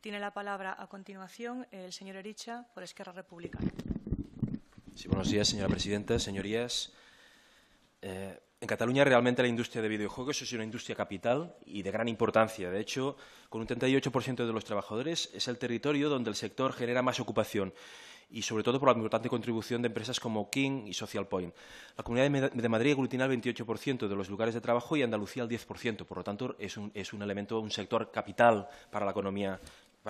Tiene la palabra a continuación el señor Ericha por Esquerra Republicana. buenos días, señora presidenta. Señorías, eh, en Cataluña realmente la industria de videojuegos es una industria capital y de gran importancia. De hecho, con un 38% de los trabajadores es el territorio donde el sector genera más ocupación y sobre todo por la importante contribución de empresas como King y SocialPoint. La Comunidad de Madrid aglutina el 28% de los lugares de trabajo y Andalucía el 10%, por lo tanto es un, es un elemento, un sector capital para la economía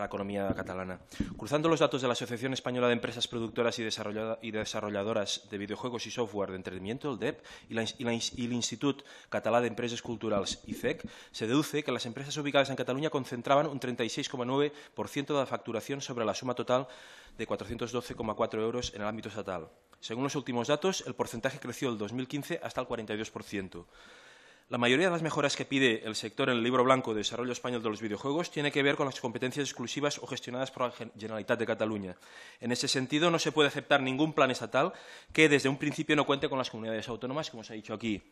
la economía catalana. Cruzando los datos de la Asociación Española de Empresas Productoras y, Desarrolladoras de Videojuegos y Software de Entretenimiento, el DEP, y, el Instituto Catalán de Empresas Culturales, ICEC, e se deduce que las empresas ubicadas en Cataluña concentraban un 36,9% de la facturación sobre la suma total de 412,4 euros en el ámbito estatal. Según los últimos datos, el porcentaje creció el 2015 hasta el 42%. La mayoría de las mejoras que pide el sector en el libro blanco de desarrollo español de los videojuegos tiene que ver con las competencias exclusivas o gestionadas por la Generalitat de Cataluña. En ese sentido, no se puede aceptar ningún plan estatal que desde un principio no cuente con las comunidades autónomas, como se ha dicho aquí.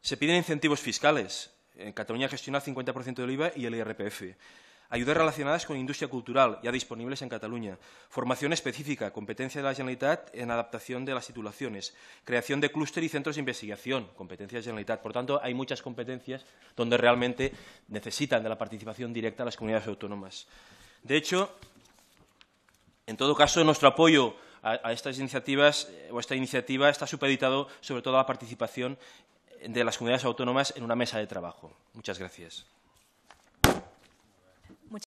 Se piden incentivos fiscales. En Cataluña gestiona el 50% del IVA y el IRPF ayudas relacionadas con industria cultural, ya disponibles en Cataluña, formación específica, competencia de la Generalitat en adaptación de las titulaciones, creación de clúster y centros de investigación, competencia de la Generalitat. Por tanto, hay muchas competencias donde realmente necesitan de la participación directa las comunidades autónomas. De hecho, en todo caso, nuestro apoyo a, estas iniciativas eh, o esta iniciativa está supeditado sobre todo a la participación de las comunidades autónomas en una mesa de trabajo. Muchas gracias.